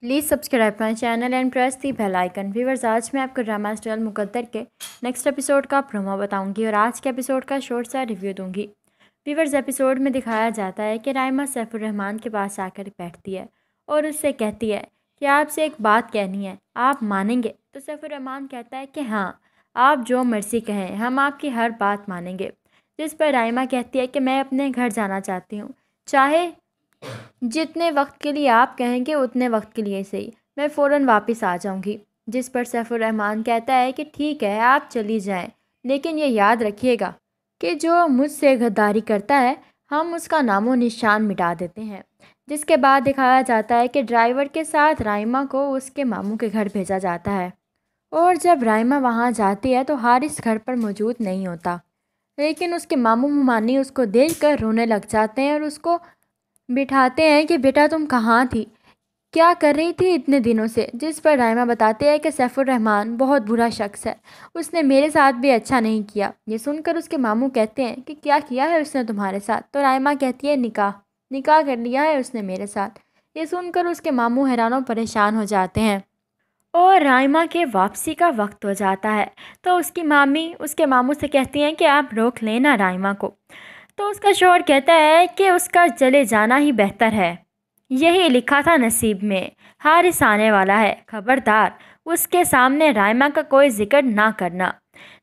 please subscribe my channel and press the bell icon viewers आज मैं आपको drama stall मुकद्दर के नेक्स्ट एपिसोड का प्रोमो बताऊंगी और आज के एपिसोड का शॉर्ट सा रिव्यू दूंगी व्यूवर्स एपिसोड में दिखाया जाता है कि रायमा सैफुररहमान के पास आकर बैठती है और उससे कहती है कि आपसे एक बात कहनी है आप मानेंगे तो सैफुररहमान कहता है कि हाँ आप जो मर्जी कहें हम आपकी हर बात मानेंगे जिस पर रायमा कहती है कि मैं अपने घर जाना चाहती हूँ चाहे जितने वक्त के लिए आप कहेंगे उतने वक्त के लिए सही मैं फ़ौर वापस आ जाऊँगी जिस पर सैफुररहमान कहता है कि ठीक है आप चली जाएँ लेकिन ये याद रखिएगा कि जो मुझसे गद्दारी करता है हम उसका नामो निशान मिटा देते हैं जिसके बाद दिखाया जाता है कि ड्राइवर के साथ रायमा को उसके मामू के घर भेजा जाता है और जब रायमा वहाँ जाती है तो हारिस घर पर मौजूद नहीं होता लेकिन उसके मामू ममानी उसको देख कर रोने लग जाते हैं और उसको बिठाते हैं कि बेटा तुम कहाँ थी क्या कर रही थी इतने दिनों से जिस पर रायमा बताते हैं कि सैफुररहमान बहुत बुरा शख्स है उसने मेरे साथ भी अच्छा नहीं किया ये सुनकर उसके मामू कहते हैं कि क्या किया है उसने तुम्हारे साथ तो रायमा कहती है निकाह निकाह कर लिया है उसने मेरे साथ ये सुनकर उसके मामू हैरानों परेशान हो जाते हैं और रायमा के वापसी का वक्त हो जाता है तो उसकी मामी उसके मामू से कहती हैं कि आप रोक लेना रायमा को तो उसका शोर कहता है कि उसका चले जाना ही बेहतर है यही लिखा था नसीब में हारिस आने वाला है खबरदार उसके सामने रायमा का कोई जिक्र ना करना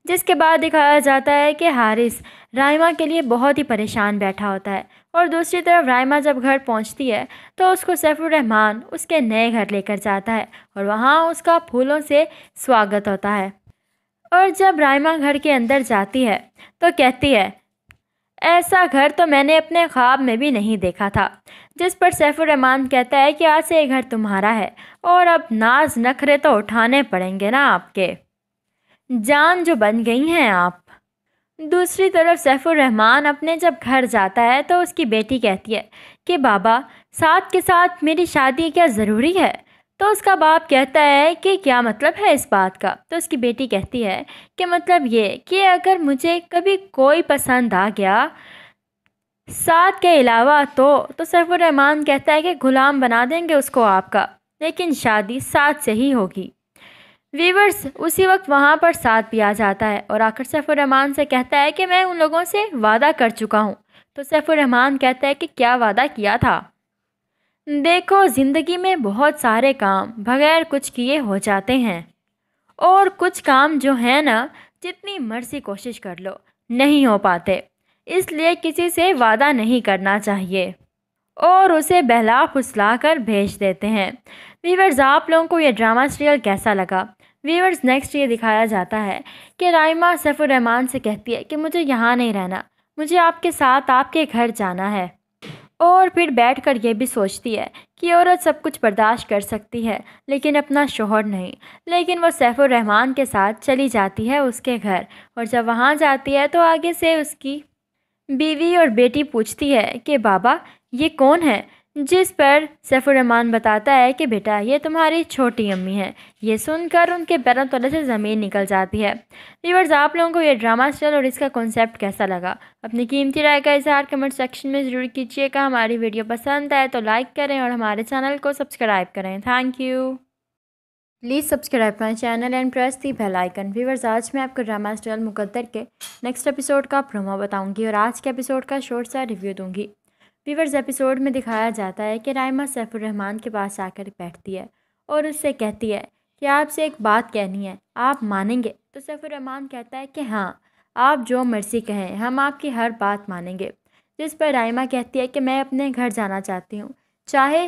जिसके बाद दिखाया जाता है कि हारिस रायमा के लिए बहुत ही परेशान बैठा होता है और दूसरी तरफ रायमा जब घर पहुंचती है तो उसको सैफुररहमान उसके नए घर लेकर जाता है और वहाँ उसका फूलों से स्वागत होता है और जब रायमा घर के अंदर जाती है तो कहती है ऐसा घर तो मैंने अपने ख्वाब में भी नहीं देखा था जिस पर सैफुररहमान कहता है कि आज से ये घर तुम्हारा है और अब नाज नखरे तो उठाने पड़ेंगे ना आपके जान जो बन गई हैं आप दूसरी तरफ सैफुररहमान अपने जब घर जाता है तो उसकी बेटी कहती है कि बाबा साथ के साथ मेरी शादी क्या ज़रूरी है तो उसका बाप कहता है कि क्या मतलब है इस बात का तो उसकी बेटी कहती है कि मतलब ये कि अगर मुझे कभी कोई पसंद आ गया साथ के अलावा तो तो सरफुररहमान कहता है कि ग़ुलाम बना देंगे उसको आपका लेकिन शादी साथ से ही होगी वीवर्स उसी वक्त वहाँ पर साथ भी आ जाता है और आखिर सैफुररहमान से कहता है कि मैं उन लोगों से वादा कर चुका हूँ तो सैफुररहमान कहता है कि क्या वादा किया था देखो ज़िंदगी में बहुत सारे काम बगैर कुछ किए हो जाते हैं और कुछ काम जो है ना जितनी मर्जी कोशिश कर लो नहीं हो पाते इसलिए किसी से वादा नहीं करना चाहिए और उसे बहला फुसला कर भेज देते हैं वीवर्स आप लोगों को यह ड्रामा सीरियल कैसा लगा वीवर्स नेक्स्ट ये दिखाया जाता है कि राइमा सैफुररहमान से कहती है कि मुझे यहाँ नहीं रहना मुझे आपके साथ आपके घर जाना है और फिर बैठकर यह भी सोचती है कि औरत सब कुछ बर्दाश्त कर सकती है लेकिन अपना शोहर नहीं लेकिन वो सैफुर रहमान के साथ चली जाती है उसके घर और जब वहाँ जाती है तो आगे से उसकी बीवी और बेटी पूछती है कि बाबा ये कौन है जिस पर सैफुररहमान बताता है कि बेटा ये तुम्हारी छोटी अम्मी है ये सुनकर उनके पैरों तले से ज़मीन निकल जाती है व्यूवर्स आप लोगों को ये ड्रामा स्टाइल और इसका कॉन्सेप्ट कैसा लगा अपनी कीमती राय का इजहार कमेंट सेक्शन में ज़रूर कीजिएगा हमारी वीडियो पसंद आए तो लाइक करें और हमारे चैनल को सब्सक्राइब करें thank you please subscribe my channel and press the bell icon viewers आज मैं आपको ड्रामा स्टाइल मुकद्दर के नेक्स्ट एपिसोड का प्रोमो बताऊँगी और आज के एपिसोड का शोर्ट सा रिव्यू दूंगी व्यूवर्स एपिसोड में दिखाया जाता है कि रायमा सैफुररहमान के पास आकर बैठती है और उससे कहती है कि आपसे एक बात कहनी है आप मानेंगे तो सैफुररहमान कहता है कि हाँ आप जो मर्जी कहें हम आपकी हर बात मानेंगे जिस पर रायमा कहती है कि मैं अपने घर जाना चाहती हूँ चाहे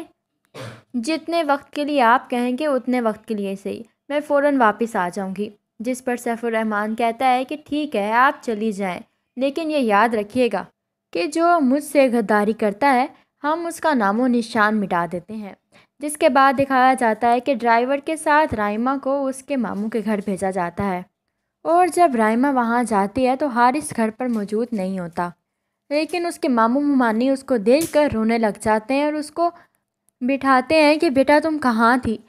जितने वक्त के लिए आप कहेंगे उतने वक्त के लिए सही मैं फ़ौर वापस आ जाऊँगी जिस पर सैफुररहमान कहता है कि ठीक है आप चली जाएँ लेकिन ये याद रखिएगा कि जो मुझसे गद्दारी करता है हम उसका नामो निशान मिटा देते हैं जिसके बाद दिखाया जाता है कि ड्राइवर के साथ राइमा को उसके मामू के घर भेजा जाता है और जब राइमा वहाँ जाती है तो हारिस घर पर मौजूद नहीं होता लेकिन उसके मामू ममानी उसको देख कर रोने लग जाते हैं और उसको बिठाते हैं कि बेटा तुम कहाँ थी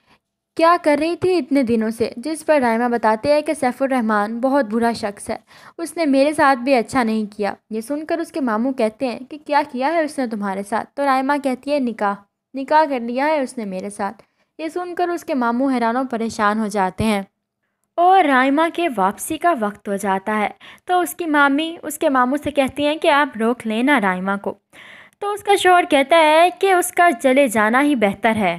क्या कर रही थी इतने दिनों से जिस पर रायमा बताते हैं कि सैफुररहमान बहुत बुरा शख्स है उसने मेरे साथ भी अच्छा नहीं किया ये सुनकर उसके मामू कहते हैं कि क्या किया है उसने तुम्हारे साथ तो रायमा कहती है निकाह निकाह कर लिया है उसने मेरे साथ ये सुनकर उसके मामू हैरानों परेशान हो जाते हैं और रायमा के वापसी का वक्त हो जाता है तो उसकी मामी उसके मामू से कहती हैं कि आप रोक लेना रायमा को तो उसका शोर कहता है कि उसका चले जाना ही बेहतर है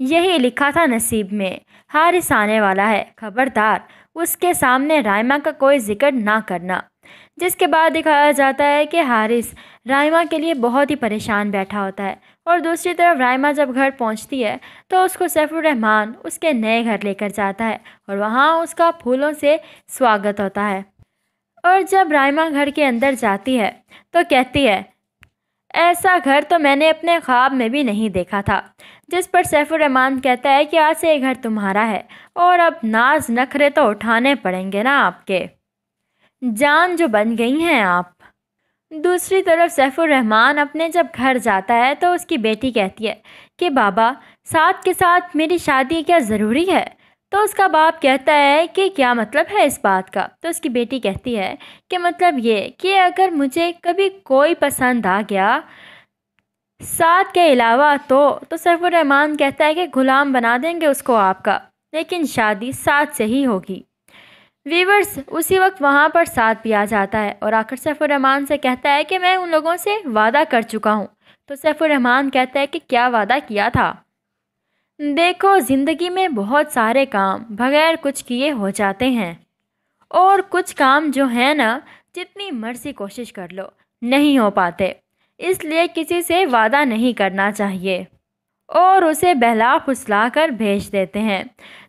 यही लिखा था नसीब में हारिस आने वाला है खबरदार उसके सामने रायमा का कोई जिक्र ना करना जिसके बाद दिखाया जाता है कि हारिस रायमा के लिए बहुत ही परेशान बैठा होता है और दूसरी तरफ रायमा जब घर पहुंचती है तो उसको सैफुररहमान उसके नए घर लेकर जाता है और वहाँ उसका फूलों से स्वागत होता है और जब रायमा घर के अंदर जाती है तो कहती है ऐसा घर तो मैंने अपने ख्वाब में भी नहीं देखा था जिस पर सैफुररहमान कहता है कि आज से ये घर तुम्हारा है और अब नाज नखरे तो उठाने पड़ेंगे ना आपके जान जो बन गई हैं आप दूसरी तरफ सैफुररहमान अपने जब घर जाता है तो उसकी बेटी कहती है कि बाबा साथ के साथ मेरी शादी क्या ज़रूरी है तो उसका बाप कहता है कि क्या मतलब है इस बात का तो उसकी बेटी कहती है कि मतलब ये कि अगर मुझे कभी कोई पसंद आ गया साथ के अलावा तो तो सरफुररहमान कहता है कि ग़ुलाम बना देंगे उसको आपका लेकिन शादी साथ से ही होगी वीवर्स उसी वक्त वहाँ पर साथ भी आ जाता है और आखिर सैफुररहमान से कहता है कि मैं उन लोगों से वादा कर चुका हूँ तो सैफुररहमान कहता है कि क्या वादा किया था देखो ज़िंदगी में बहुत सारे काम बगैर कुछ किए हो जाते हैं और कुछ काम जो हैं ना जितनी मर्ज़ी कोशिश कर लो नहीं हो पाते इसलिए किसी से वादा नहीं करना चाहिए और उसे बहला फुसला कर भेज देते हैं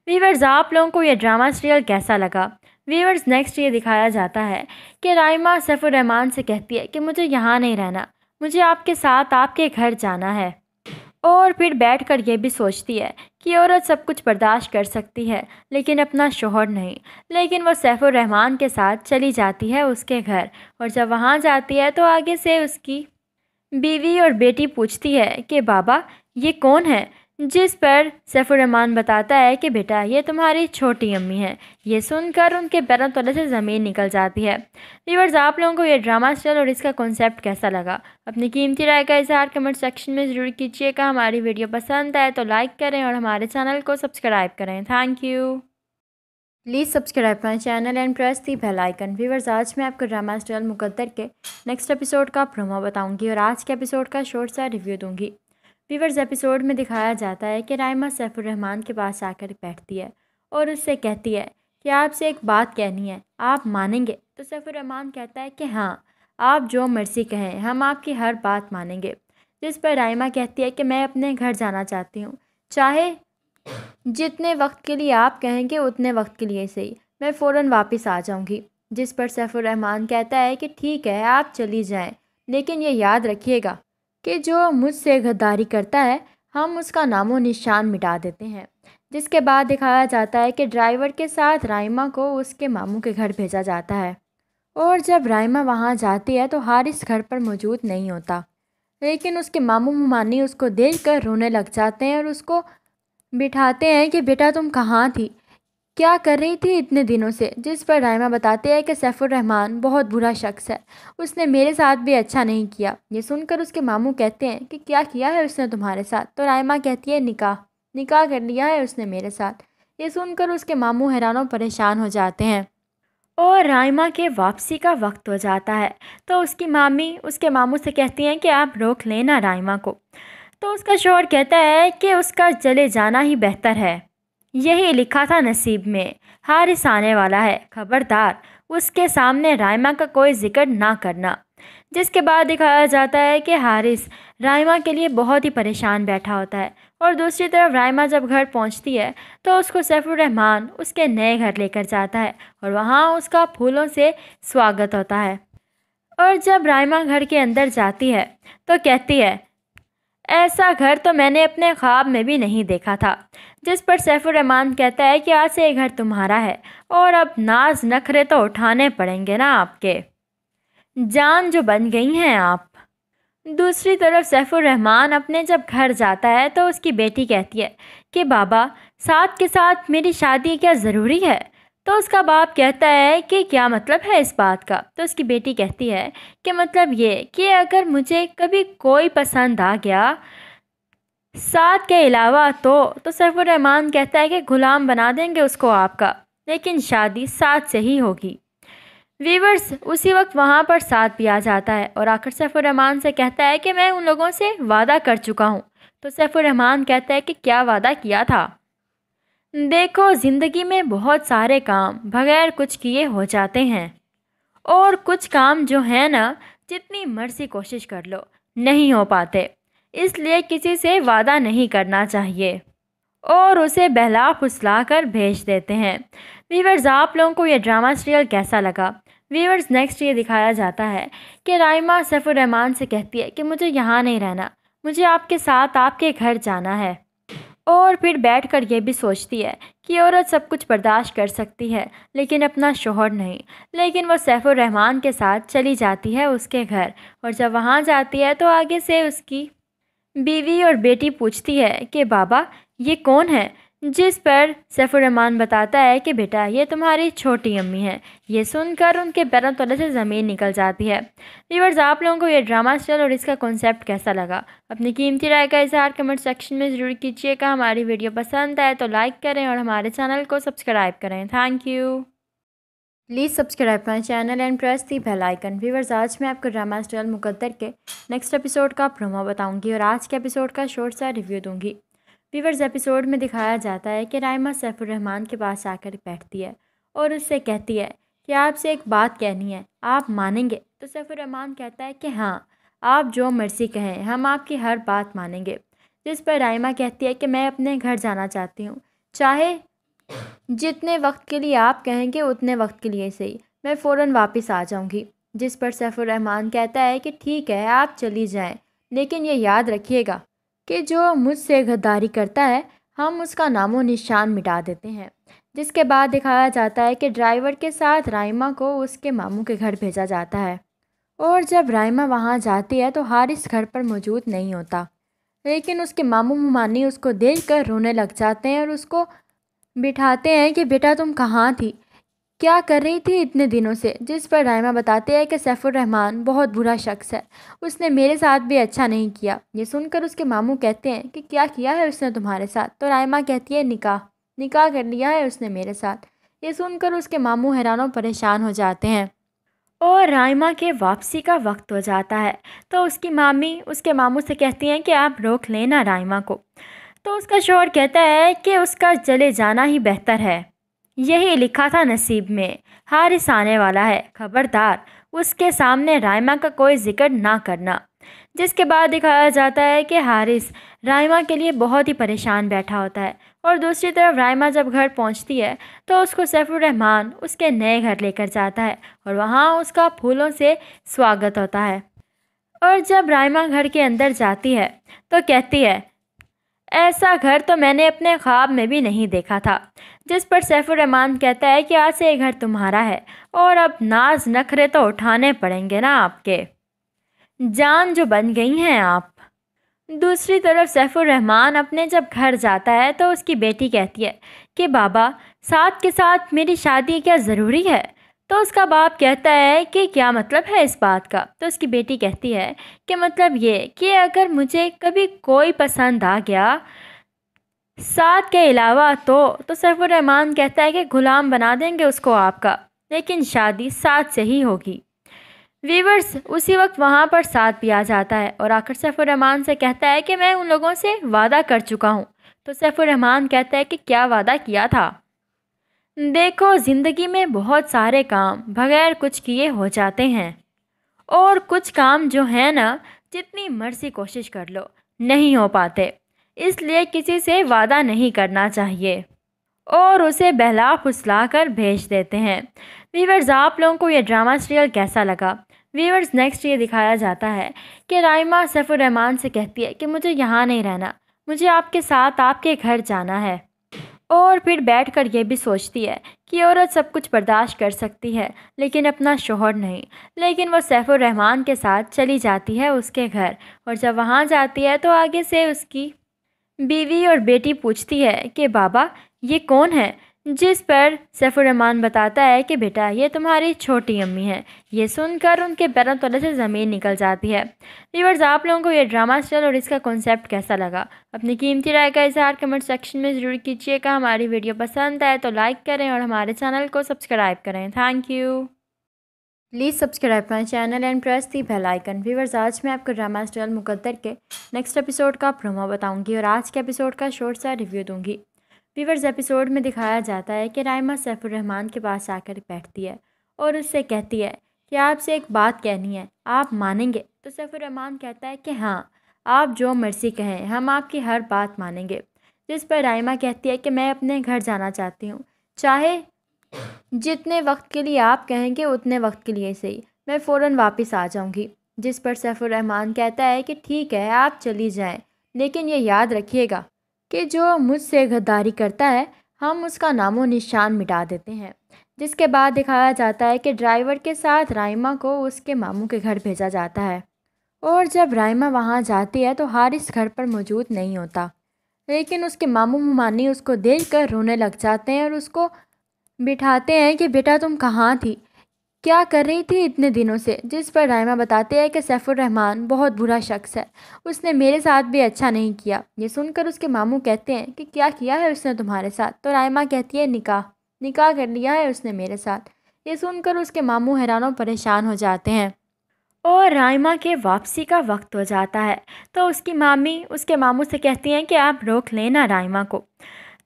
वीवर्स आप लोगों को यह ड्रामा सीरियल कैसा लगा वीवर्स नेक्स्ट ये दिखाया जाता है कि राइमा सैफुररहमान से कहती है कि मुझे यहाँ नहीं रहना मुझे आपके साथ आपके घर जाना है और फिर बैठ कर ये भी सोचती है कि औरत सब कुछ बर्दाश्त कर सकती है लेकिन अपना शोहर नहीं लेकिन वो सैफुररहमान के साथ चली जाती है उसके घर और जब वहाँ जाती है तो आगे से उसकी बीवी और बेटी पूछती है कि बाबा ये कौन है जिस पर सैफुररहमान बताता है कि बेटा ये तुम्हारी छोटी अम्मी है ये सुनकर उनके पैरों तले से ज़मीन निकल जाती है व्यूवर्स आप लोगों को ये ड्रामा स्टाइल और इसका कॉन्सेप्ट कैसा लगा अपनी कीमती राय का इजहार कमेंट सेक्शन में ज़रूर कीजिएगा हमारी वीडियो पसंद आए तो लाइक करें और हमारे चैनल को सब्सक्राइब करें thank you please subscribe my channel and press the bell icon viewers आज मैं आपको ड्रामा स्टॉल मुकद्दर के नेक्स्ट एपिसोड का प्रोमो बताऊंगी और आज के एपिसोड का शॉर्ट सा रिव्यू दूंगी व्यूवर्स एपिसोड में दिखाया जाता है कि रायमा सैफुररहमान के पास आकर बैठती है और उससे कहती है कि आपसे एक बात कहनी है आप मानेंगे तो सैफुररहमान कहता है कि हाँ आप जो मर्जी कहें हम आपकी हर बात मानेंगे जिस पर रायमा कहती है कि मैं अपने घर जाना चाहती हूँ चाहे जितने वक्त के लिए आप कहेंगे उतने वक्त के लिए सही मैं फ़ौर वापस आ जाऊँगी जिस पर सैफुररहमान कहता है कि ठीक है आप चली जाएँ लेकिन ये याद रखिएगा कि जो मुझसे गद्दारी करता है हम उसका नामो निशान मिटा देते हैं जिसके बाद दिखाया जाता है कि ड्राइवर के साथ रायमा को उसके मामू के घर भेजा जाता है और जब रायमा वहाँ जाती है तो हारिस घर पर मौजूद नहीं होता लेकिन उसके मामू ममानी उसको देख कर रोने लग जाते हैं और उसको बिठाते हैं कि बेटा तुम कहाँ थी क्या कर रही थी इतने दिनों से जिस पर रायमा बताते हैं कि सैफुररहमान बहुत बुरा शख्स है उसने मेरे साथ भी अच्छा नहीं किया ये सुनकर उसके मामू कहते हैं कि क्या किया है उसने तुम्हारे साथ तो रायमा कहती है निकाह निकाह कर लिया है उसने मेरे साथ ये सुनकर उसके मामू हैरानों परेशान हो जाते हैं और रायमा के वापसी का वक्त हो जाता है तो उसकी मामी उसके मामू से कहती हैं कि आप रोक लेना रायमा को तो उसका शोर कहता है कि उसका चले जाना ही बेहतर है यही लिखा था नसीब में हारिस आने वाला है खबरदार उसके सामने रायमा का कोई जिक्र ना करना जिसके बाद दिखाया जाता है कि हारिस रायमा के लिए बहुत ही परेशान बैठा होता है और दूसरी तरफ रायमा जब घर पहुंचती है तो उसको सैफुररहमान उसके नए घर लेकर जाता है और वहाँ उसका फूलों से स्वागत होता है और जब रायमा घर के अंदर जाती है तो कहती है ऐसा घर तो मैंने अपने ख्वाब में भी नहीं देखा था जिस पर सैफुररहमान कहता है कि आज से ये घर तुम्हारा है और अब नाज नखरे तो उठाने पड़ेंगे ना आपके जान जो बन गई हैं आप दूसरी तरफ सैफुररहमान अपने जब घर जाता है तो उसकी बेटी कहती है कि बाबा साथ के साथ मेरी शादी क्या ज़रूरी है तो उसका बाप कहता है कि क्या मतलब है इस बात का तो उसकी बेटी कहती है कि मतलब ये कि अगर मुझे कभी कोई पसंद आ गया साथ के अलावा तो तो सरफुररहमान कहता है कि ग़ुलाम बना देंगे उसको आपका लेकिन शादी साथ से ही होगी वीवर्स उसी वक्त वहाँ पर साथ भी आ जाता है और आखिर सैफुररहमान से कहता है कि मैं उन लोगों से वादा कर चुका हूँ तो सैफुररहमान कहता है कि क्या वादा किया था देखो ज़िंदगी में बहुत सारे काम बगैर कुछ किए हो जाते हैं और कुछ काम जो है ना जितनी मर्जी कोशिश कर लो नहीं हो पाते इसलिए किसी से वादा नहीं करना चाहिए और उसे बहला फुसला कर भेज देते हैं वीवर्स आप लोगों को यह ड्रामा सीरियल कैसा लगा वीवर्स नेक्स्ट ये दिखाया जाता है कि राइमा सैफुररहमान से कहती है कि मुझे यहाँ नहीं रहना मुझे आपके साथ आपके घर जाना है और फिर बैठ कर ये भी सोचती है कि औरत सब कुछ बर्दाश्त कर सकती है लेकिन अपना शोहर नहीं लेकिन वो सैफुर रहमान के साथ चली जाती है उसके घर और जब वहाँ जाती है तो आगे से उसकी बीवी और बेटी पूछती है कि बाबा ये कौन है जिस पर सैफुररहमान बताता है कि बेटा ये तुम्हारी छोटी अम्मी है ये सुनकर उनके पैरों तले से ज़मीन निकल जाती है व्यूवर्स आप लोगों को ये ड्रामा स्टाइल और इसका कॉन्सेप्ट कैसा लगा अपनी कीमती राय का इजहार कमेंट सेक्शन में ज़रूर कीजिएगा हमारी वीडियो पसंद आए तो लाइक करें और हमारे चैनल को सब्सक्राइब करें thank you please subscribe my channel and press the bell icon viewers आज मैं आपको ड्रामा स्टाइल मुकद्दर के नेक्स्ट एपिसोड का प्रोमो बताऊँगी और आज के एपिसोड का शॉर्ट सा रिव्यू दूँगी वीवर्स एपिसोड में दिखाया जाता है कि रायमा सैफुररहमान के पास आकर बैठती है और उससे कहती है कि आपसे एक बात कहनी है आप मानेंगे तो सैफुररहमान कहता है कि हाँ आप जो मर्जी कहें हम आपकी हर बात मानेंगे जिस पर रायमा कहती है कि मैं अपने घर जाना चाहती हूँ चाहे जितने वक्त के लिए आप कहेंगे उतने वक्त के लिए सही मैं फ़ौर वापस आ जाऊँगी जिस पर सैफुररहमान कहता है कि ठीक है आप चली जाएँ लेकिन ये याद रखिएगा कि जो मुझसे गद्दारी करता है हम उसका नामो निशान मिटा देते हैं जिसके बाद दिखाया जाता है कि ड्राइवर के साथ राइमा को उसके मामू के घर भेजा जाता है और जब राइमा वहाँ जाती है तो हारिस घर पर मौजूद नहीं होता लेकिन उसके मामू मानी उसको देख कर रोने लग जाते हैं और उसको बिठाते हैं कि बेटा तुम कहाँ थी क्या कर रही थी इतने दिनों से जिस पर रायमा बताते हैं कि सैफुररहमान बहुत बुरा शख्स है उसने मेरे साथ भी अच्छा नहीं किया ये सुनकर उसके मामू कहते हैं कि क्या किया है उसने तुम्हारे साथ तो रायमा कहती है निकाह निकाह कर लिया है उसने मेरे साथ ये सुनकर उसके मामू हैरानों परेशान हो जाते हैं और रायमा के वापसी का वक्त हो जाता है तो उसकी मामी उसके मामू से कहती हैं कि आप रोक लेना रायमा को तो उसका शोर कहता है कि उसका चले जाना ही बेहतर है यही लिखा था नसीब में हारिस आने वाला है खबरदार उसके सामने रायमा का कोई जिक्र ना करना जिसके बाद दिखाया जाता है कि हारिस रायमा के लिए बहुत ही परेशान बैठा होता है और दूसरी तरफ रायमा जब घर पहुंचती है तो उसको सैफुररहमान उसके नए घर लेकर जाता है और वहाँ उसका फूलों से स्वागत होता है और जब रायमा घर के अंदर जाती है तो कहती है ऐसा घर तो मैंने अपने ख्वाब में भी नहीं देखा था जिस पर सैफुररहमान कहता है कि आज से ये घर तुम्हारा है और अब नाज नखरे तो उठाने पड़ेंगे ना आपके जान जो बन गई हैं आप दूसरी तरफ सैफुररहमान अपने जब घर जाता है तो उसकी बेटी कहती है कि बाबा साथ के साथ मेरी शादी क्या ज़रूरी है तो उसका बाप कहता है कि क्या मतलब है इस बात का तो उसकी बेटी कहती है कि मतलब ये कि अगर मुझे कभी कोई पसंद आ गया साथ के अलावा तो तो सैफुररहमान कहता है कि ग़ुलाम बना देंगे उसको आपका लेकिन शादी साथ से ही होगी वीवर्स उसी वक्त वहाँ पर साथ भी आ जाता है और आखिर सैफुररहमान से कहता है कि मैं उन लोगों से वादा कर चुका हूँ तो सैफुररहमान कहता है कि क्या वादा किया था देखो ज़िंदगी में बहुत सारे काम बगैर कुछ किए हो जाते हैं और कुछ काम जो हैं ना जितनी मर्ज़ी कोशिश कर लो नहीं हो पाते इसलिए किसी से वादा नहीं करना चाहिए और उसे बहला फुसला कर भेज देते हैं वीवर्स आप लोगों को यह ड्रामा सीरियल कैसा लगा वीवर्स नेक्स्ट ये दिखाया जाता है कि राइमा सैफुररहमान से कहती है कि मुझे यहाँ नहीं रहना मुझे आपके साथ आपके घर जाना है और फिर बैठ कर ये भी सोचती है कि औरत सब कुछ बर्दाश्त कर सकती है लेकिन अपना शोहर नहीं लेकिन वो सैफुररहमान के साथ चली जाती है उसके घर और जब वहाँ जाती है तो आगे से उसकी बीवी और बेटी पूछती है कि बाबा ये कौन है जिस पर सैफुररहमान बताता है कि बेटा ये तुम्हारी छोटी अम्मी है ये सुनकर उनके पैरों तले से ज़मीन निकल जाती है व्यूवर्स आप लोगों को ये ड्रामा स्टाइल और इसका कॉन्सेप्ट कैसा लगा अपनी कीमती राय का इजहार कमेंट सेक्शन में ज़रूर कीजिएगा हमारी वीडियो पसंद आए तो लाइक करें और हमारे चैनल को सब्सक्राइब करें thank you please subscribe my channel and press the bell icon viewers आज मैं आपको ड्रामा स्टॉल मुकद्दर के नेक्स्ट एपिसोड का प्रोमो बताऊंगी और आज के एपिसोड का शॉर्ट सा रिव्यू दूंगी व्यूवर्स एपिसोड में दिखाया जाता है कि रायमा सैफुररहमान के पास आकर बैठती है और उससे कहती है कि आपसे एक बात कहनी है आप मानेंगे तो सैफुररहमान कहता है कि हाँ आप जो मर्जी कहें हम आपकी हर बात मानेंगे जिस पर रायमा कहती है कि मैं अपने घर जाना चाहती हूँ चाहे जितने वक्त के लिए आप कहेंगे उतने वक्त के लिए सही मैं फ़ौर वापस आ जाऊँगी जिस पर सैफुररहमान कहता है कि ठीक है आप चली जाएँ लेकिन ये याद रखिएगा कि जो मुझसे गद्दारी करता है हम उसका नामो निशान मिटा देते हैं जिसके बाद दिखाया जाता है कि ड्राइवर के साथ रायमा को उसके मामू के घर भेजा जाता है और जब रायमा वहाँ जाती है तो हारिस घर पर मौजूद नहीं होता लेकिन उसके मामू ममानी उसको देख कर रोने लग जाते हैं और उसको बिठाते हैं कि बेटा तुम कहाँ थी क्या कर रही थी इतने दिनों से जिस पर रायमा बताते हैं कि सैफुररहमान बहुत बुरा शख्स है उसने मेरे साथ भी अच्छा नहीं किया ये सुनकर उसके मामू कहते हैं कि क्या किया है उसने तुम्हारे साथ तो रायमा कहती है निकाह निकाह कर लिया है उसने मेरे साथ ये सुनकर उसके मामू हैरानों परेशान हो जाते हैं और रायमा के वापसी का वक्त हो जाता है तो उसकी मामी उसके मामू से कहती हैं कि आप रोक लेना रायमा को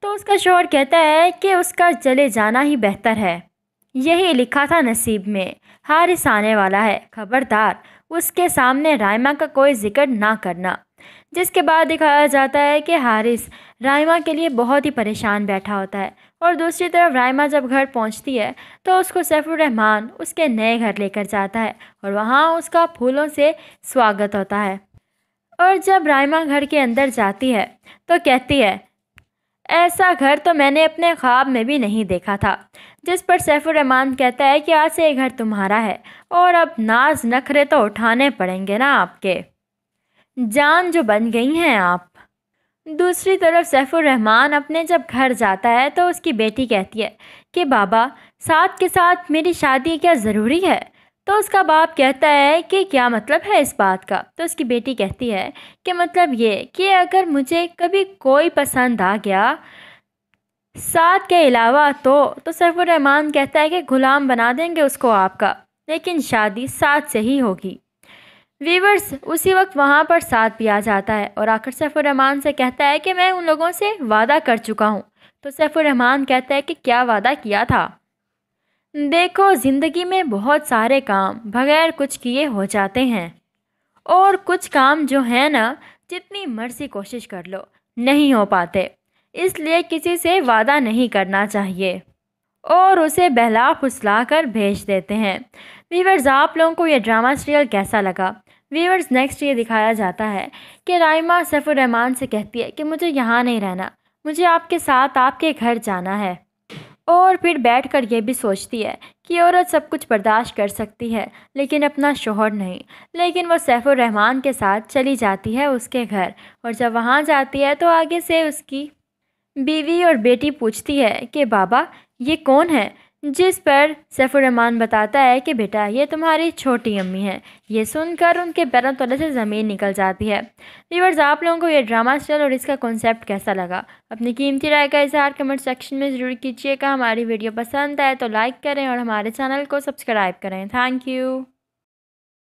तो उसका शोर कहता है कि उसका चले जाना ही बेहतर है यही लिखा था नसीब में हारिस आने वाला है खबरदार उसके सामने रायमा का कोई जिक्र ना करना जिसके बाद दिखाया जाता है कि हारिस रायमा के लिए बहुत ही परेशान बैठा होता है और दूसरी तरफ रायमा जब घर पहुंचती है तो उसको सैफुररहमान उसके नए घर लेकर जाता है और वहाँ उसका फूलों से स्वागत होता है और जब रायमा घर के अंदर जाती है तो कहती है ऐसा घर तो मैंने अपने ख्वाब में भी नहीं देखा था जिस पर सैफुररहमान कहता है कि आज से ये घर तुम्हारा है और अब नाज नखरे तो उठाने पड़ेंगे ना आपके जान जो बन गई हैं आप दूसरी तरफ सैफुररहमान अपने जब घर जाता है तो उसकी बेटी कहती है कि बाबा साथ के साथ मेरी शादी क्या ज़रूरी है तो उसका बाप कहता है कि क्या मतलब है इस बात का तो उसकी बेटी कहती है कि मतलब ये कि अगर मुझे कभी कोई पसंद आ गया साथ के अलावा तो तो सरफुर रहमान कहता है कि ग़ुलाम बना देंगे उसको आपका लेकिन शादी साथ से ही होगी वीवर्स उसी वक्त वहाँ पर साथ भी आ जाता है और आखिर सैफुररहमान से कहता है कि मैं उन लोगों से वादा कर चुका हूँ तो सैफुररहमान कहता है कि क्या वादा किया था देखो ज़िंदगी में बहुत सारे काम बगैर कुछ किए हो जाते हैं और कुछ काम जो है ना जितनी मर्जी कोशिश कर लो नहीं हो पाते इसलिए किसी से वादा नहीं करना चाहिए और उसे बहला फुसला कर भेज देते हैं वीवर्स आप लोगों को यह ड्रामा सीरियल कैसा लगा वीवर्स नेक्स्ट ये दिखाया जाता है कि रायमा सैफुर रहमान से कहती है कि मुझे यहाँ नहीं रहना मुझे आपके साथ आपके घर जाना है और फिर बैठकर यह भी सोचती है कि औरत सब कुछ बर्दाश्त कर सकती है लेकिन अपना शोहर नहीं लेकिन वो सैफुररहमान के साथ चली जाती है उसके घर और जब वहाँ जाती है तो आगे से उसकी बीवी और बेटी पूछती है कि बाबा ये कौन है जिस पर सैफुररहमान बताता है कि बेटा ये तुम्हारी छोटी अम्मी है ये सुनकर उनके पैरों तले से ज़मीन निकल जाती है रिवर्स आप लोगों को ये ड्रामा स्टाइल और इसका कॉन्सेप्ट कैसा लगा अपनी कीमती राय का इजहार कमेंट सेक्शन में ज़रूर कीजिएगा हमारी वीडियो पसंद आए तो लाइक करें और हमारे चैनल को सब्सक्राइब करें thank you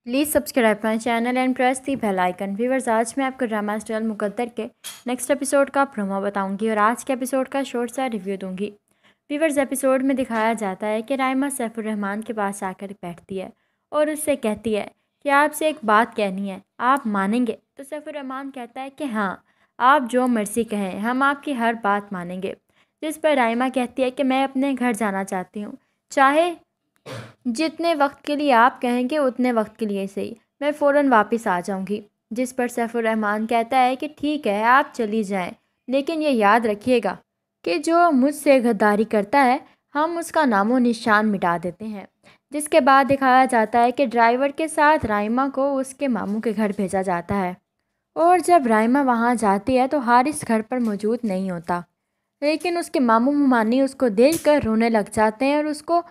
please subscribe my channel and press the bell icon viewers आज मैं आपको ड्रामा स्टाइल मुकद्दर के नेक्स्ट एपिसोड का प्रोमो बताऊँगी और आज के एपिसोड का शॉर्ट सा रिव्यू दूंगी पीवर्स एपिसोड में दिखाया जाता है कि रायमा सैफुररहमान के पास आकर बैठती है और उससे कहती है कि आपसे एक बात कहनी है आप मानेंगे तो सैफुररहमान कहता है कि हाँ आप जो मर्ज़ी कहें हम आपकी हर बात मानेंगे जिस पर रायमा कहती है कि मैं अपने घर जाना चाहती हूँ चाहे जितने वक्त के लिए आप कहेंगे उतने वक्त के लिए सही मैं फ़ौर वापस आ जाऊँगी जिस पर सैफुररहमान कहता है कि ठीक है आप चली जाएँ लेकिन ये याद रखिएगा कि जो मुझसे गद्दारी करता है हम उसका नामो निशान मिटा देते हैं जिसके बाद दिखाया जाता है कि ड्राइवर के साथ राइमा को उसके मामू के घर भेजा जाता है और जब राइमा वहाँ जाती है तो हारिस घर पर मौजूद नहीं होता लेकिन उसके मामू ममानी उसको देख कर रोने लग जाते हैं और उसको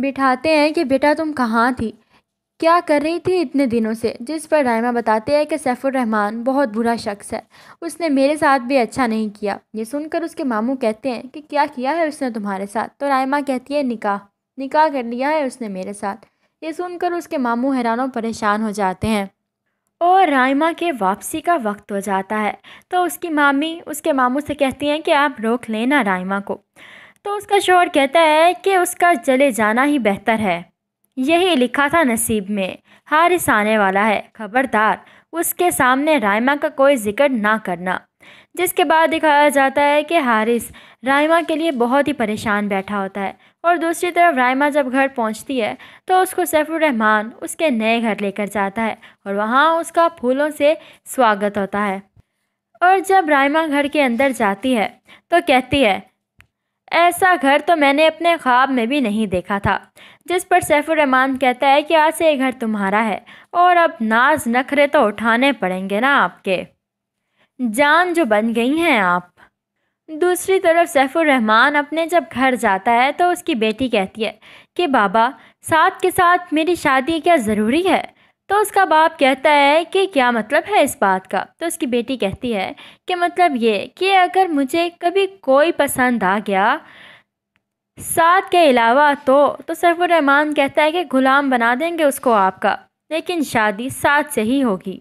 बिठाते हैं कि बेटा तुम कहाँ थी क्या कर रही थी इतने दिनों से जिस पर रायमा बताते हैं कि सैफुररहमान बहुत बुरा शख्स है उसने मेरे साथ भी अच्छा नहीं किया ये सुनकर उसके मामू कहते हैं कि क्या किया है उसने तुम्हारे साथ तो रायमा कहती है निकाह निकाह कर लिया है उसने मेरे साथ ये सुनकर उसके मामू हैरानों परेशान हो जाते हैं और रायमा के वापसी का वक्त हो जाता है तो उसकी मामी उसके मामू से कहती हैं कि आप रोक लेना रायमा को तो उसका शोर कहता है कि उसका चले जाना ही बेहतर है यही लिखा था नसीब में हारिस आने वाला है खबरदार उसके सामने रायमा का कोई जिक्र ना करना जिसके बाद दिखाया जाता है कि हारिस रायमा के लिए बहुत ही परेशान बैठा होता है और दूसरी तरफ रायमा जब घर पहुंचती है तो उसको सैफुररहमान उसके नए घर लेकर जाता है और वहाँ उसका फूलों से स्वागत होता है और जब रायमा घर के अंदर जाती है तो कहती है ऐसा घर तो मैंने अपने ख्वाब में भी नहीं देखा था जिस पर सैफुररहमान कहता है कि आज से ये घर तुम्हारा है और अब नाज नखरे तो उठाने पड़ेंगे ना आपके जान जो बन गई हैं आप दूसरी तरफ सैफुररहमान अपने जब घर जाता है तो उसकी बेटी कहती है कि बाबा साथ के साथ मेरी शादी क्या ज़रूरी है तो उसका बाप कहता है कि क्या मतलब है इस बात का तो उसकी बेटी कहती है कि मतलब ये कि अगर मुझे कभी कोई पसंद आ गया साथ के अलावा तो तो सैफुररहमान कहता है कि ग़ुलाम बना देंगे उसको आपका लेकिन शादी साथ से ही होगी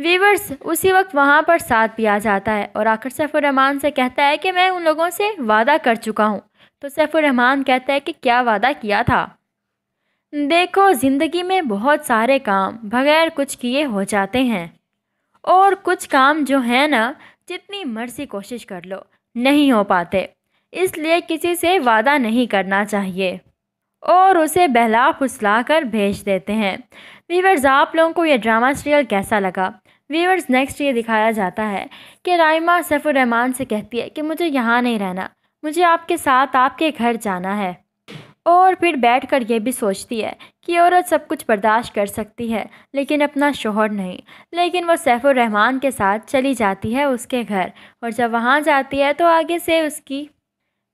वीवर्स उसी वक्त वहाँ पर साथ भी आ जाता है और आखिर सैफुररहमान से कहता है कि मैं उन लोगों से वादा कर चुका हूँ तो सैफुररहमान कहता है कि क्या वादा किया था देखो ज़िंदगी में बहुत सारे काम बगैर कुछ किए हो जाते हैं और कुछ काम जो हैं ना जितनी मर्जी कोशिश कर लो नहीं हो पाते इसलिए किसी से वादा नहीं करना चाहिए और उसे बहला फुसला कर भेज देते हैं वीवर्स आप लोगों को यह ड्रामा सीरियल कैसा लगा वीवर्स नेक्स्ट ये दिखाया जाता है कि राइमा सैफुररहमान से कहती है कि मुझे यहाँ नहीं रहना मुझे आपके साथ आपके घर जाना है और फिर बैठ कर ये भी सोचती है कि औरत सब कुछ बर्दाश्त कर सकती है लेकिन अपना शोहर नहीं लेकिन वो सैफुररहमान के साथ चली जाती है उसके घर और जब वहाँ जाती है तो आगे से उसकी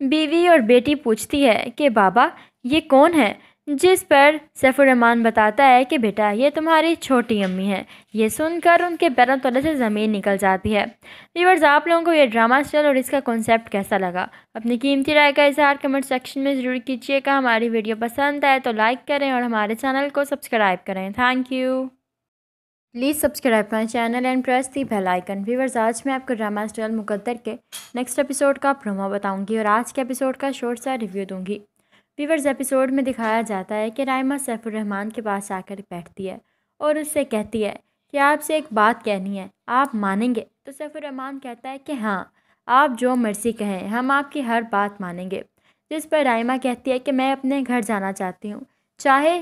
बीवी और बेटी पूछती है कि बाबा ये कौन है जिस पर सैफुररहमान बताता है कि बेटा ये तुम्हारी छोटी अम्मी है ये सुनकर उनके पैरों तले से ज़मीन निकल जाती है व्यूवर्स आप लोगों को ये ड्रामा स्टाइल और इसका कॉन्सेप्ट कैसा लगा अपनी कीमती राय का इजहार कमेंट सेक्शन में ज़रूर कीजिएगा हमारी वीडियो पसंद आए तो लाइक करें और हमारे चैनल को सब्सक्राइब करें thank you please subscribe my channel and press the bell icon viewers आज मैं आपको ड्रामा स्टॉल मुकद्दर के नेक्स्ट एपिसोड का प्रोमो बताऊंगी और आज के एपिसोड का शॉर्ट सा रिव्यू दूंगी व्यूवर्स एपिसोड में दिखाया जाता है कि रायमा सैफुररहमान के पास आकर बैठती है और उससे कहती है कि आपसे एक बात कहनी है आप मानेंगे तो सैफुररहमान कहता है कि हाँ आप जो मर्जी कहें हम आपकी हर बात मानेंगे जिस पर रायमा कहती है कि मैं अपने घर जाना चाहती हूँ चाहे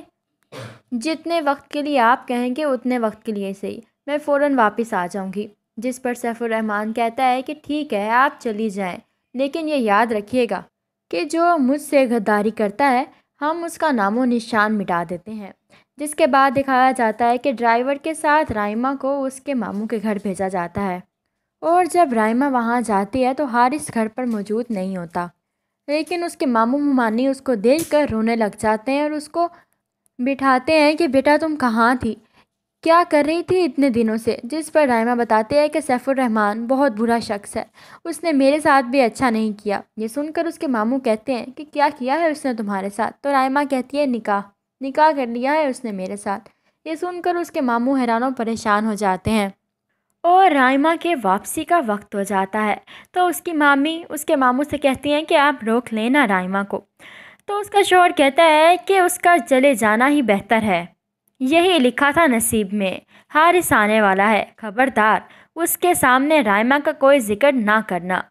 जितने वक्त के लिए आप कहेंगे उतने वक्त के लिए सही मैं फ़ौर वापस आ जाऊँगी जिस पर सैफुररहमान कहता है कि ठीक है आप चली जाएँ लेकिन ये याद रखिएगा कि जो मुझसे गद्दारी करता है हम उसका नामो निशान मिटा देते हैं जिसके बाद दिखाया जाता है कि ड्राइवर के साथ रायमा को उसके मामू के घर भेजा जाता है और जब रायमा वहाँ जाती है तो हारिस घर पर मौजूद नहीं होता लेकिन उसके मामू ममानी उसको देख कर रोने लग जाते हैं और उसको बिठाते हैं कि बेटा तुम कहाँ थी क्या कर रही थी इतने दिनों से जिस पर रायमा बताते हैं कि सैफुररहमान बहुत बुरा शख्स है उसने मेरे साथ भी अच्छा नहीं किया ये सुनकर उसके मामू कहते हैं कि क्या किया है उसने तुम्हारे साथ तो रायमा कहती है निकाह निकाह कर लिया है उसने मेरे साथ ये सुनकर उसके मामू हैरानों परेशान हो जाते हैं और रायमा के वापसी का वक्त हो जाता है तो उसकी मामी उसके मामू से कहती हैं कि आप रोक लेना रायमा को तो उसका शोर कहता है कि उसका चले जाना ही बेहतर है यही लिखा था नसीब में हारिस आने वाला है खबरदार उसके सामने रायमा का कोई जिक्र ना करना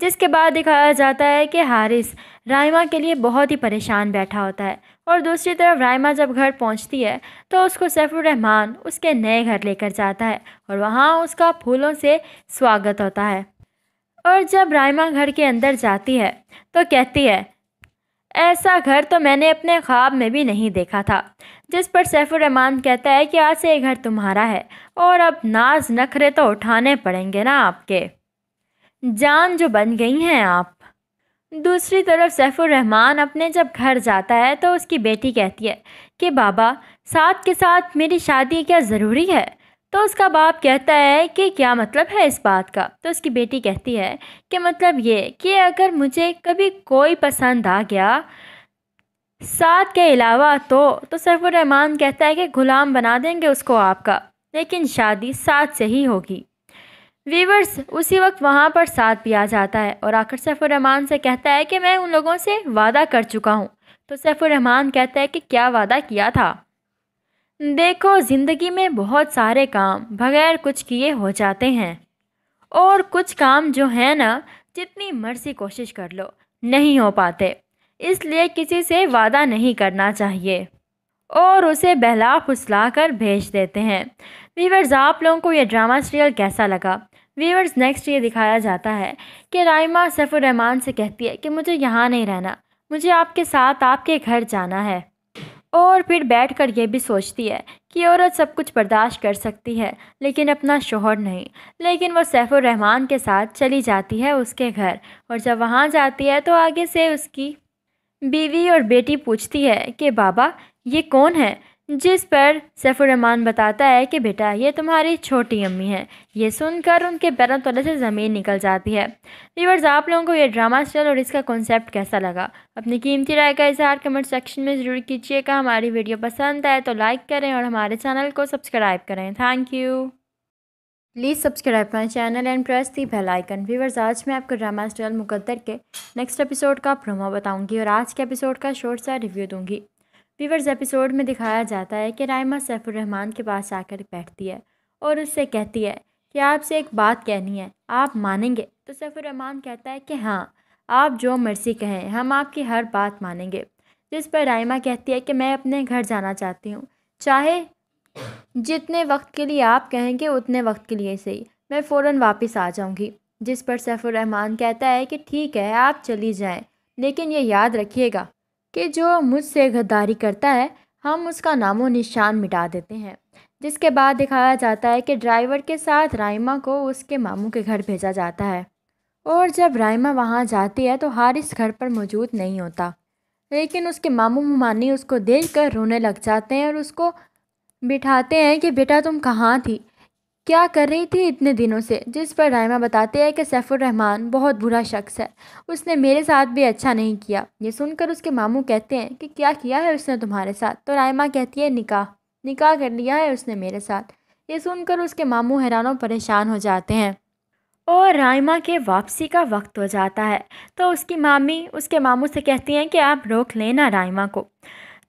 जिसके बाद दिखाया जाता है कि हारिस रायमा के लिए बहुत ही परेशान बैठा होता है और दूसरी तरफ रायमा जब घर पहुंचती है तो उसको सैफुररहमान उसके नए घर लेकर जाता है और वहाँ उसका फूलों से स्वागत होता है और जब रायमा घर के अंदर जाती है तो कहती है ऐसा घर तो मैंने अपने ख्वाब में भी नहीं देखा था जिस पर सैफुररहमान कहता है कि आज से ये घर तुम्हारा है और अब नाज नखरे तो उठाने पड़ेंगे ना आपके जान जो बन गई हैं आप दूसरी तरफ सैफुररहमान अपने जब घर जाता है तो उसकी बेटी कहती है कि बाबा साथ के साथ मेरी शादी क्या ज़रूरी है तो उसका बाप कहता है कि क्या मतलब है इस बात का तो उसकी बेटी कहती है कि मतलब ये कि अगर मुझे कभी कोई पसंद आ गया साथ के अलावा तो तो सरफुर रहमान कहता है कि गुलाम बना देंगे उसको आपका लेकिन शादी साथ से ही होगी वीवर्स उसी वक्त वहाँ पर साथ भी आ जाता है और आखिर सैफुर रहमान से कहता है कि मैं उन लोगों से वादा कर चुका हूँ तो सैफुर रहमान कहता है कि क्या वादा किया था देखो ज़िंदगी में बहुत सारे काम बगैर कुछ किए हो जाते हैं और कुछ काम जो है ना जितनी मर्जी कोशिश कर लो नहीं हो पाते इसलिए किसी से वादा नहीं करना चाहिए और उसे बहला फुसला कर भेज देते हैं वीवर्स आप लोगों को यह ड्रामा सीरियल कैसा लगा वीवर्स नेक्स्ट ये दिखाया जाता है कि राइमा सैफुर रहमान से कहती है कि मुझे यहाँ नहीं रहना मुझे आपके साथ आपके घर जाना है और फिर बैठकर यह भी सोचती है कि औरत सब कुछ बर्दाश्त कर सकती है लेकिन अपना शोहर नहीं लेकिन वो सैफुर रहमान के साथ चली जाती है उसके घर और जब वहाँ जाती है तो आगे से उसकी बीवी और बेटी पूछती है कि बाबा ये कौन है जिस पर सैफुररहमान बताता है कि बेटा ये तुम्हारी छोटी अम्मी है ये सुनकर उनके पैरों तले से ज़मीन निकल जाती है व्यूवर्स आप लोगों को ये ड्रामा स्टाइल और इसका कॉन्सेप्ट कैसा लगा अपनी कीमती राय का इजहार कमेंट सेक्शन में ज़रूर कीजिएगा हमारी वीडियो पसंद आए तो लाइक करें और हमारे चैनल को सब्सक्राइब करें thank you please subscribe my channel and press the bell icon viewers आज मैं आपको ड्रामा स्टाइल मुकद्दर के नेक्स्ट एपिसोड का प्रोमो बताऊँगी और आज के एपिसोड का शोर्ट सा रिव्यू दूंगी व्यूवर्स एपिसोड में दिखाया जाता है कि रायमा सैफुररहमान के पास आकर बैठती है और उससे कहती है कि आपसे एक बात कहनी है आप मानेंगे तो सैफुररहमान कहता है कि हाँ आप जो मर्जी कहें हम आपकी हर बात मानेंगे जिस पर रायमा कहती है कि मैं अपने घर जाना चाहती हूँ चाहे जितने वक्त के लिए आप कहेंगे उतने वक्त के लिए सही मैं फ़ौर वापस आ जाऊँगी जिस पर सैफुररहमान कहता है कि ठीक है आप चली जाएँ लेकिन ये याद रखिएगा कि जो मुझसे गद्दारी करता है हम उसका नामो निशान मिटा देते हैं जिसके बाद दिखाया जाता है कि ड्राइवर के साथ राइमा को उसके मामू के घर भेजा जाता है और जब राइमा वहाँ जाती है तो हारिस घर पर मौजूद नहीं होता लेकिन उसके मामू ममानी उसको देख कर रोने लग जाते हैं और उसको बिठाते हैं कि बेटा तुम कहाँ थी क्या कर रही थी इतने दिनों से जिस पर रायमा बताते हैं कि सैफुररहमान बहुत बुरा शख्स है उसने मेरे साथ भी अच्छा नहीं किया ये सुनकर उसके मामू कहते हैं कि क्या किया है उसने तुम्हारे साथ तो रायमा कहती है निकाह निकाह कर लिया है उसने मेरे साथ ये सुनकर उसके मामू हैरानों परेशान हो जाते हैं और रायमा के वापसी का वक्त हो जाता है तो उसकी मामी उसके मामू से कहती हैं कि आप रोक लेना रायमा को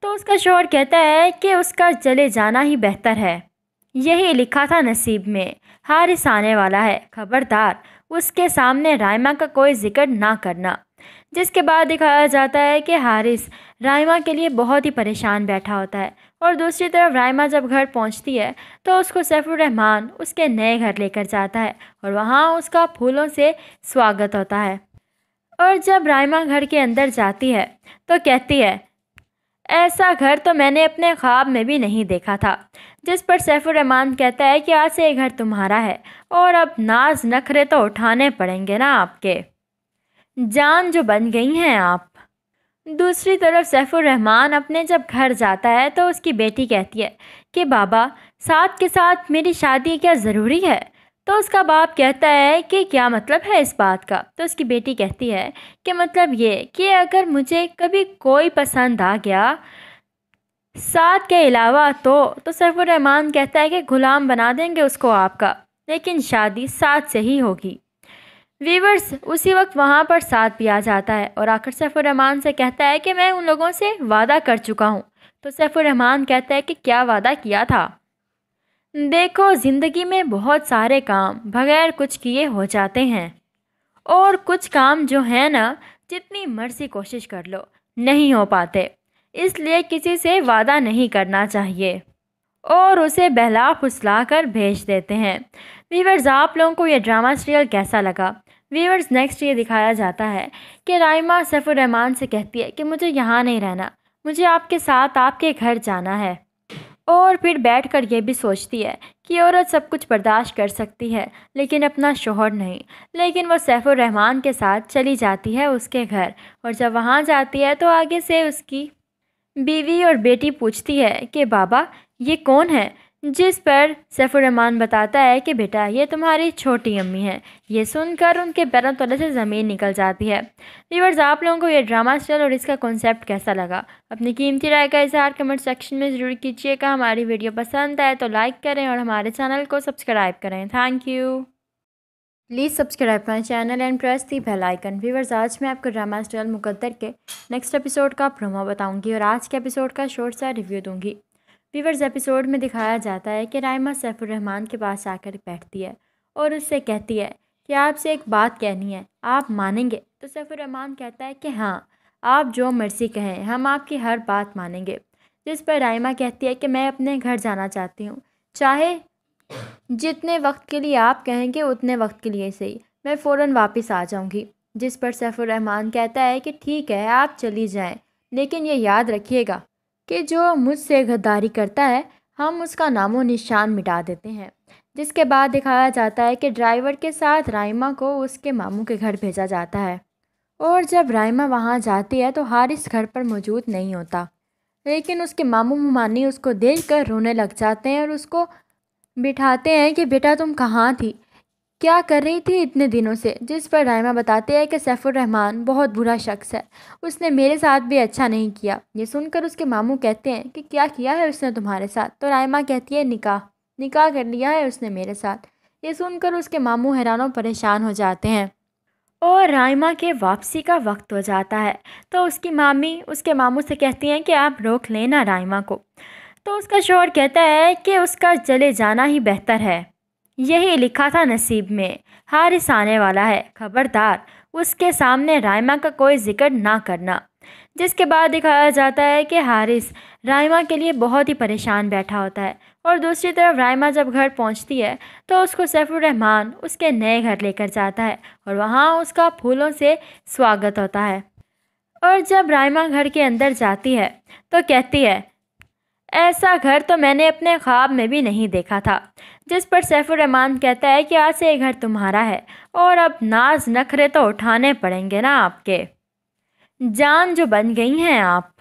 तो उसका शोर कहता है कि उसका चले जाना ही बेहतर है यही लिखा था नसीब में हारिस आने वाला है खबरदार उसके सामने रायमा का कोई जिक्र ना करना जिसके बाद दिखाया जाता है कि हारिस रायमा के लिए बहुत ही परेशान बैठा होता है और दूसरी तरफ रायमा जब घर पहुंचती है तो उसको सैफुररहमान उसके नए घर लेकर जाता है और वहाँ उसका फूलों से स्वागत होता है और जब रायमा घर के अंदर जाती है तो कहती है ऐसा घर तो मैंने अपने ख्वाब में भी नहीं देखा था जिस पर सैफुररहमान कहता है कि आज से ये घर तुम्हारा है और अब नाज नखरे तो उठाने पड़ेंगे ना आपके जान जो बन गई हैं आप दूसरी तरफ सैफुररहमान अपने जब घर जाता है तो उसकी बेटी कहती है कि बाबा साथ के साथ मेरी शादी क्या ज़रूरी है तो उसका बाप कहता है कि क्या मतलब है इस बात का तो उसकी बेटी कहती है कि मतलब ये कि अगर मुझे कभी कोई पसंद आ गया साथ के अलावा तो तो सरफुररहमान कहता है कि ग़ुलाम बना देंगे उसको आपका लेकिन शादी साथ से ही होगी वीवर्स उसी वक्त वहाँ पर साथ भी आ जाता है और आखिर सैफुररहमान से कहता है कि मैं उन लोगों से वादा कर चुका हूँ तो सैफुररहमान कहता है कि क्या वादा किया था देखो ज़िंदगी में बहुत सारे काम बगैर कुछ किए हो जाते हैं और कुछ काम जो हैं ना जितनी मर्ज़ी कोशिश कर लो नहीं हो पाते इसलिए किसी से वादा नहीं करना चाहिए और उसे बहला फुसला कर भेज देते हैं वीवर्स आप लोगों को यह ड्रामा सीरियल कैसा लगा वीवर्स नेक्स्ट ये दिखाया जाता है कि राइमा सैफुररहमान से कहती है कि मुझे यहाँ नहीं रहना मुझे आपके साथ आपके घर जाना है और फिर बैठ कर ये भी सोचती है कि औरत सब कुछ बर्दाश्त कर सकती है लेकिन अपना शोहर नहीं लेकिन वो सैफुररहमान के साथ चली जाती है उसके घर और जब वहाँ जाती है तो आगे से उसकी बीवी और बेटी पूछती है कि बाबा ये कौन है जिस पर सैफुररहमान बताता है कि बेटा ये तुम्हारी छोटी अम्मी है ये सुनकर उनके पैरों तले से ज़मीन निकल जाती है व्यूवर्स आप लोगों को ये ड्रामा स्टाइल और इसका कॉन्सेप्ट कैसा लगा अपनी कीमती राय का इजहार कमेंट सेक्शन में ज़रूर कीजिएगा हमारी वीडियो पसंद आए तो लाइक करें और हमारे चैनल को सब्सक्राइब करें thank you please subscribe my channel and press the bell icon viewers आज मैं आपको ड्रामा स्टॉल मुकद्दर के नेक्स्ट एपिसोड का प्रोमो बताऊंगी और आज के एपिसोड का शॉर्ट सा रिव्यू दूंगी व्यूवर्स एपिसोड में दिखाया जाता है कि रायमा सैफुररहमान के पास आकर बैठती है और उससे कहती है कि आपसे एक बात कहनी है आप मानेंगे तो सैफुररहमान कहता है कि हाँ आप जो मर्जी कहें हम आपकी हर बात मानेंगे जिस पर रायमा कहती है कि मैं अपने घर जाना चाहती हूँ चाहे जितने वक्त के लिए आप कहेंगे उतने वक्त के लिए सही मैं फ़ौर वापस आ जाऊँगी जिस पर सैफुररहमान कहता है कि ठीक है आप चली जाएँ लेकिन ये याद रखिएगा कि जो मुझसे गद्दारी करता है हम उसका नामो निशान मिटा देते हैं जिसके बाद दिखाया जाता है कि ड्राइवर के साथ रायमा को उसके मामू के घर भेजा जाता है और जब रायमा वहाँ जाती है तो हारिस घर पर मौजूद नहीं होता लेकिन उसके मामू ममानी उसको देख कर रोने लग जाते हैं और उसको बिठाते हैं कि बेटा तुम कहाँ थी क्या कर रही थी इतने दिनों से जिस पर रायमा बताते हैं कि सैफुररहमान बहुत बुरा शख्स है उसने मेरे साथ भी अच्छा नहीं किया ये सुनकर उसके मामू कहते हैं कि क्या किया है उसने तुम्हारे साथ तो रायमा कहती है निकाह निकाह कर लिया है उसने मेरे साथ ये सुनकर उसके मामू हैरानों परेशान हो जाते हैं और रायमा के वापसी का वक्त हो जाता है तो उसकी मामी उसके मामू से कहती हैं कि आप रोक लेना रायमा को तो उसका शोर कहता है कि उसका चले जाना ही बेहतर है यही लिखा था नसीब में हारिस आने वाला है खबरदार उसके सामने रायमा का कोई जिक्र ना करना जिसके बाद दिखाया जाता है कि हारिस रायमा के लिए बहुत ही परेशान बैठा होता है और दूसरी तरफ रायमा जब घर पहुंचती है तो उसको सैफुररहमान उसके नए घर लेकर जाता है और वहाँ उसका फूलों से स्वागत होता है और जब रायमा घर के अंदर जाती है तो कहती है ऐसा घर तो मैंने अपने ख्वाब में भी नहीं देखा था जिस पर सैफुररहमान कहता है कि आज से ये घर तुम्हारा है और अब नाज नखरे तो उठाने पड़ेंगे ना आपके जान जो बन गई हैं आप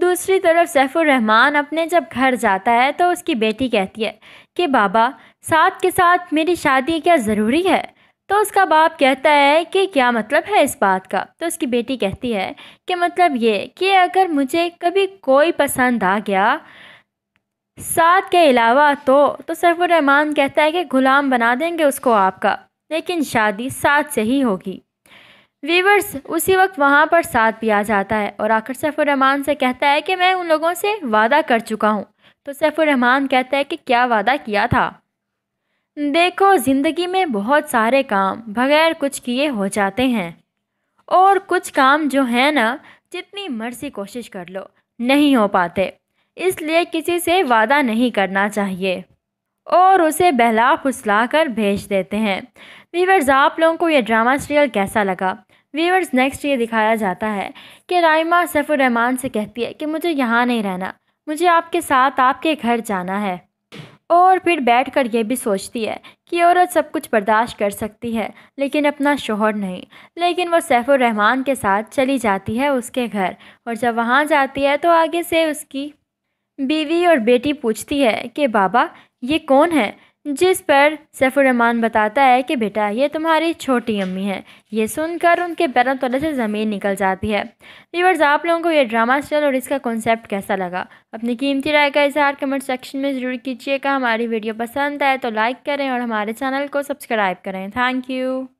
दूसरी तरफ सैफुररहमान अपने जब घर जाता है तो उसकी बेटी कहती है कि बाबा साथ के साथ मेरी शादी क्या ज़रूरी है तो उसका बाप कहता है कि क्या मतलब है इस बात का तो उसकी बेटी कहती है कि मतलब ये कि अगर मुझे कभी कोई पसंद आ गया साथ के अलावा तो तो सैफुररहमान कहता है कि ग़ुलाम बना देंगे उसको आपका लेकिन शादी साथ से ही होगी वीवर्स उसी वक्त वहाँ पर साथ भी आ जाता है और आखिर सैफुररहमान से कहता है कि मैं उन लोगों से वादा कर चुका हूँ तो सैफुररहमान कहता है कि क्या वादा किया था देखो ज़िंदगी में बहुत सारे काम बगैर कुछ किए हो जाते हैं और कुछ काम जो है ना जितनी मर्जी कोशिश कर लो नहीं हो पाते इसलिए किसी से वादा नहीं करना चाहिए और उसे बहला फुसला कर भेज देते हैं वीवर्स आप लोगों को यह ड्रामा सीरियल कैसा लगा वीवर्स नेक्स्ट ये दिखाया जाता है कि राइमा सैफुररहमान से कहती है कि मुझे यहाँ नहीं रहना मुझे आपके साथ आपके घर जाना है और फिर बैठ कर ये भी सोचती है कि औरत सब कुछ बर्दाश्त कर सकती है लेकिन अपना शोहर नहीं लेकिन वो सैफुर रहमान के साथ चली जाती है उसके घर और जब वहाँ जाती है तो आगे से उसकी बीवी और बेटी पूछती है कि बाबा ये कौन है जिस पर सैफुररहमान बताता है कि बेटा ये तुम्हारी छोटी अम्मी है ये सुनकर उनके पैरों तले से ज़मीन निकल जाती है व्यूवर्स आप लोगों को ये ड्रामा स्टाइल और इसका कॉन्सेप्ट कैसा लगा अपनी कीमती राय का इजहार कमेंट सेक्शन में ज़रूर कीजिएगा हमारी वीडियो पसंद आए तो लाइक करें और हमारे चैनल को सब्सक्राइब करें थैंक यू